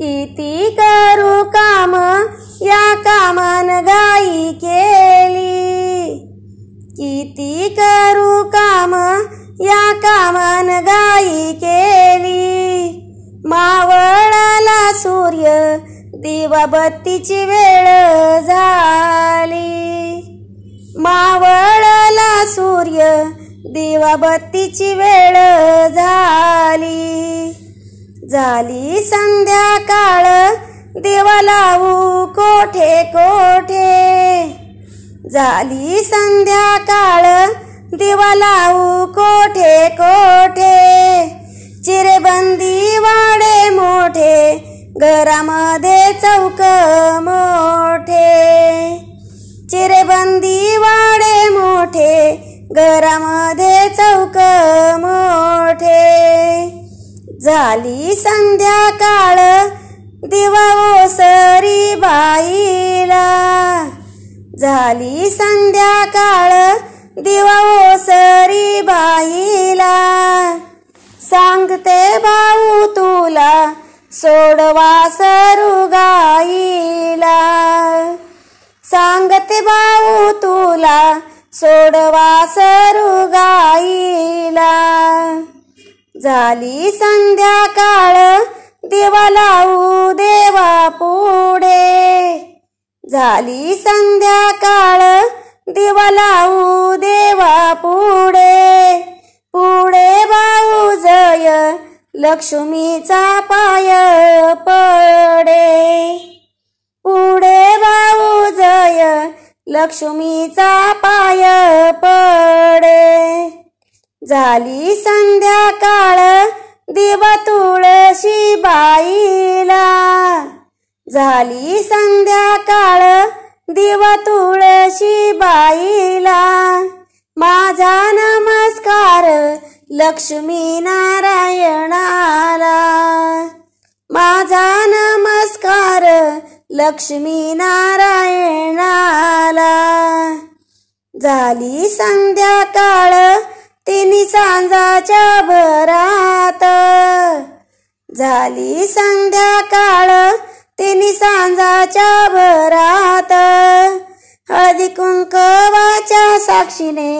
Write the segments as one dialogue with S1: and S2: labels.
S1: किती करू काम या कामान गाई केली किती करू काम या कामान गाई केली मावळला सूर्य बत्तीची वेळ झाली मावळला सूर्य बत्तीची वेळ झाली झाली संध्याकाळ देवा लाऊ कोठे कोठे झाली संध्याकाळ देवा कोठे कोठे चिरबंदी वाडे मोठे घरामध्ये चौक मोठे चिरबंदी वाडे मोठे घरामध्ये चौक झाली संध्याकाळ दिवा सरी बाईला झाली संध्याकाळ दिवा सरी बाईला सांगते भाऊ तुला सोडवा सरू गाईला सांगते भाऊ तुला सोडवा सरू गाई झाली संध्याकाळ देवा लावू देवा पुढे झाली संध्याकाळ देवा लावू देवा पुढे पुढे भाऊ जय लक्ष्मीचा पाय पडे पुढे भाऊ जय लक्ष्मीचा पाय पडे झाली संध्याकाळ देव तुळशी बाईला झाली संध्याकाळ देव तुळशी बाईला माझा नमस्कार लक्ष्मी नारायणाला माझा नमस्कार लक्ष्मी नारायणाला झाली संध्याकाळ तिन्ही सांजाच्या भरात झाली संध्याकाळ तिन्ही सांजाच्या भरात हळदी कुंकवाच्या साक्षीने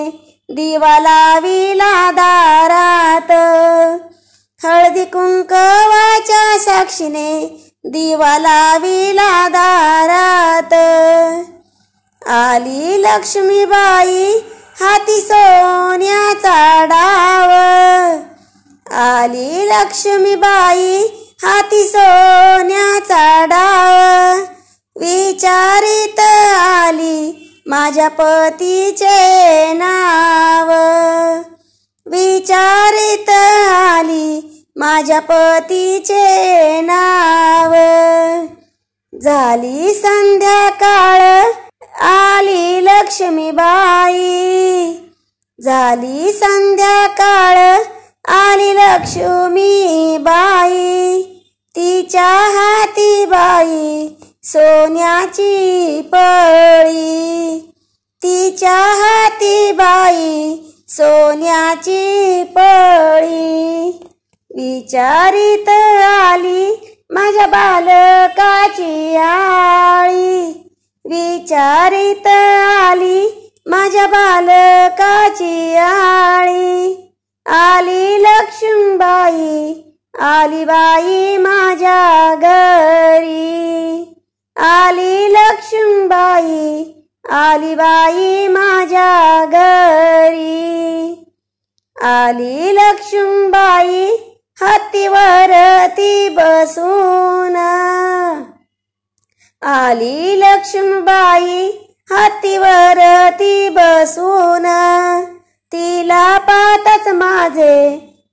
S1: दिवा लाविला दारात हळदी कुंकवाच्या साक्षीने दिवा लाविला दारात आली लक्ष्मीबाई हाती सोन्याचा डाव आली लक्ष्मीबाई हाती सोन्याचा डाव विचारित आली माझ्या पतीचे नाव विचारित आली माझ्या पतीचे नाव झाली संध्याकाळ बाई, झाली संध्याकाळ आली लक्ष्मी बाई तिच्या हाती बाई सोन्याची पळी तिच्या हाती बाई सोन्याची पळी विचारित आली माझ्या बालकाची आळी विचारित आली माझ्या बालकाची आळी आली लक्ष्मीबाई आली बाई माझ्या घरी आली लक्ष्मीबाई आली बाई माझ्या घरी आली लक्ष्मीबाई हातीवरती बसून
S2: आली
S1: लक्ष्मीबाई हातीवर ती बसून तिला पातच माझे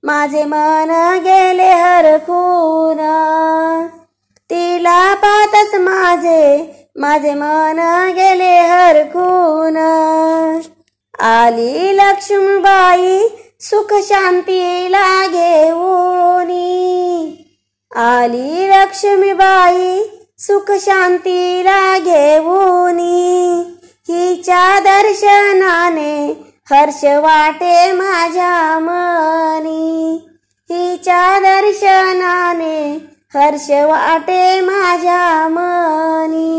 S1: माझे मन गेले हरकून तिला पातच माझे माझे मन गेले हरकून आली लक्ष्मीबाई सुख शांतीला घेऊनी आली लक्ष्मीबाई सुख शांतीला घेऊन हिच्या दर्शनाने हर्ष वाटे माझ्या मनी हिच्या दर्शनाने हर्ष वाटे माझ्या मनी